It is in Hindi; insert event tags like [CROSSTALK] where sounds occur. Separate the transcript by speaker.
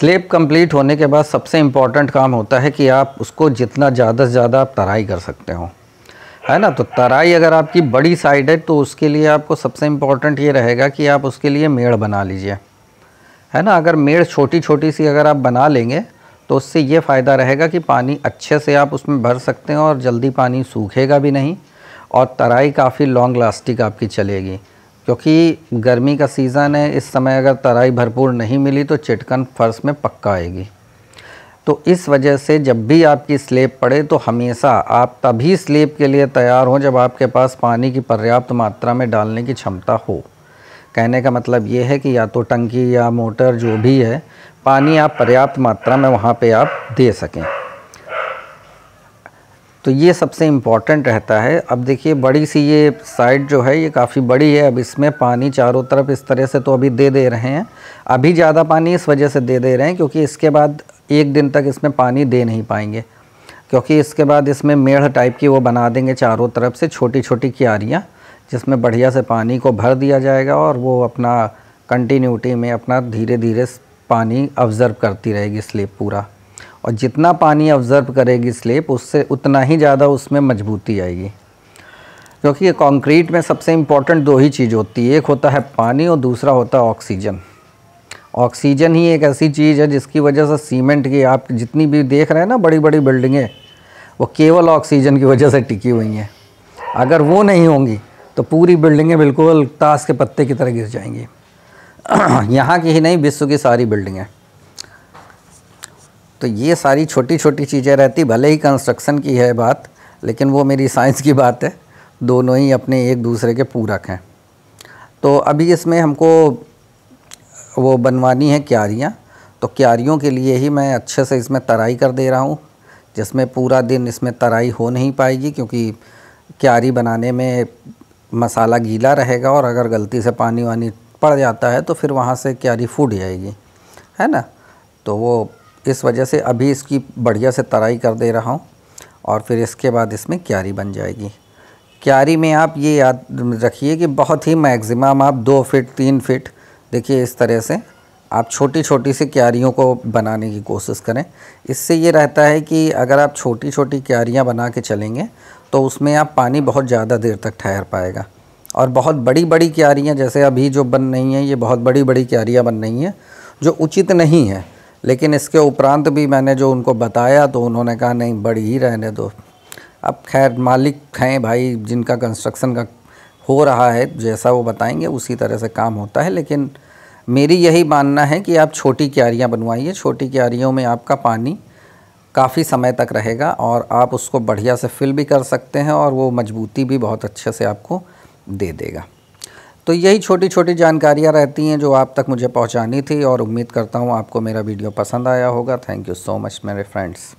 Speaker 1: स्लेब कंप्लीट होने के बाद सबसे इम्पॉर्टेंट काम होता है कि आप उसको जितना ज़्यादा से ज़्यादा आप तराई कर सकते हो है ना तो तराई अगर आपकी बड़ी साइड है तो उसके लिए आपको सबसे इम्पॉर्टेंट ये रहेगा कि आप उसके लिए मेड़ बना लीजिए है ना अगर मेड़ छोटी छोटी सी अगर आप बना लेंगे तो उससे ये फ़ायदा रहेगा कि पानी अच्छे से आप उसमें भर सकते हैं और जल्दी पानी सूखेगा भी नहीं और तराई काफ़ी लॉन्ग लास्टिक आपकी चलेगी क्योंकि गर्मी का सीज़न है इस समय अगर तराई भरपूर नहीं मिली तो चिटकन फर्श में पक्का आएगी तो इस वजह से जब भी आपकी स्लेब पड़े तो हमेशा आप तभी स्लेब के लिए तैयार हों जब आपके पास पानी की पर्याप्त मात्रा में डालने की क्षमता हो कहने का मतलब ये है कि या तो टंकी या मोटर जो भी है पानी आप पर्याप्त मात्रा में वहाँ पे आप दे सकें तो ये सबसे इम्पॉर्टेंट रहता है अब देखिए बड़ी सी ये साइड जो है ये काफ़ी बड़ी है अब इसमें पानी चारों तरफ इस तरह से तो अभी दे दे रहे हैं अभी ज़्यादा पानी इस वजह से दे दे रहे हैं क्योंकि इसके बाद एक दिन तक इसमें पानी दे नहीं पाएंगे क्योंकि इसके बाद इसमें मेढ़ टाइप की वो बना देंगे चारों तरफ से छोटी छोटी क्यारियाँ जिसमें बढ़िया से पानी को भर दिया जाएगा और वो अपना कंटिन्यूटी में अपना धीरे धीरे पानी ऑब्ज़र्व करती रहेगी स्लेप पूरा और जितना पानी ऑब्ज़र्व करेगी स्लेप उससे उतना ही ज़्यादा उसमें मजबूती आएगी क्योंकि कंक्रीट में सबसे इम्पॉर्टेंट दो ही चीज़ होती है एक होता है पानी और दूसरा होता है ऑक्सीजन ऑक्सीजन ही एक ऐसी चीज़ है जिसकी वजह से सीमेंट की आप जितनी भी देख रहे हैं ना बड़ी बड़ी बिल्डिंगें वो केवल ऑक्सीजन की वजह से टिकी हुई हैं अगर वो नहीं होंगी तो पूरी बिल्डिंगें बिल्कुल ताश के पत्ते की तरह गिर जाएंगी [CLEARS THROAT] यहाँ की ही नहीं विश्व की सारी बिल्डिंगें तो ये सारी छोटी छोटी चीज़ें रहती भले ही कंस्ट्रक्शन की है बात लेकिन वो मेरी साइंस की बात है दोनों ही अपने एक दूसरे के पूरक हैं तो अभी इसमें हमको वो बनवानी है क्यारियाँ तो क्यारियों के लिए ही मैं अच्छे से इसमें तराई कर दे रहा हूँ जिसमें पूरा दिन इसमें तराई हो नहीं पाएगी क्योंकि क्यारी बनाने में मसाला गीला रहेगा और अगर गलती से पानी वानी पड़ जाता है तो फिर वहाँ से क्यारी फूट जाएगी है ना तो वो इस वजह से अभी इसकी बढ़िया से तराई कर दे रहा हूँ और फिर इसके बाद इसमें क्यारी बन जाएगी क्यारी में आप ये याद रखिए कि बहुत ही मैक्सिमम आप दो फिट तीन फिट देखिए इस तरह से आप छोटी छोटी सी क्यारियों को बनाने की कोशिश करें इससे ये रहता है कि अगर आप छोटी छोटी क्यारियाँ बना के चलेंगे तो उसमें आप पानी बहुत ज़्यादा देर तक ठहर पाएगा और बहुत बड़ी बड़ी क्यारियाँ जैसे अभी जो बन रही हैं ये बहुत बड़ी बड़ी क्यारियाँ बन रही हैं जो उचित नहीं है लेकिन इसके उपरांत भी मैंने जो उनको बताया तो उन्होंने कहा नहीं बड़ी ही रहने दो अब खैर मालिक हैं भाई जिनका कंस्ट्रक्शन का हो रहा है जैसा वो बताएंगे उसी तरह से काम होता है लेकिन मेरी यही मानना है कि आप छोटी क्यारियाँ बनवाइए छोटी क्यारियों में आपका पानी काफ़ी समय तक रहेगा और आप उसको बढ़िया से फिल भी कर सकते हैं और वो मजबूती भी बहुत अच्छे से आपको दे देगा तो यही छोटी छोटी जानकारियाँ रहती हैं जो आप तक मुझे पहुँचानी थी और उम्मीद करता हूँ आपको मेरा वीडियो पसंद आया होगा थैंक यू सो मच मेरे फ्रेंड्स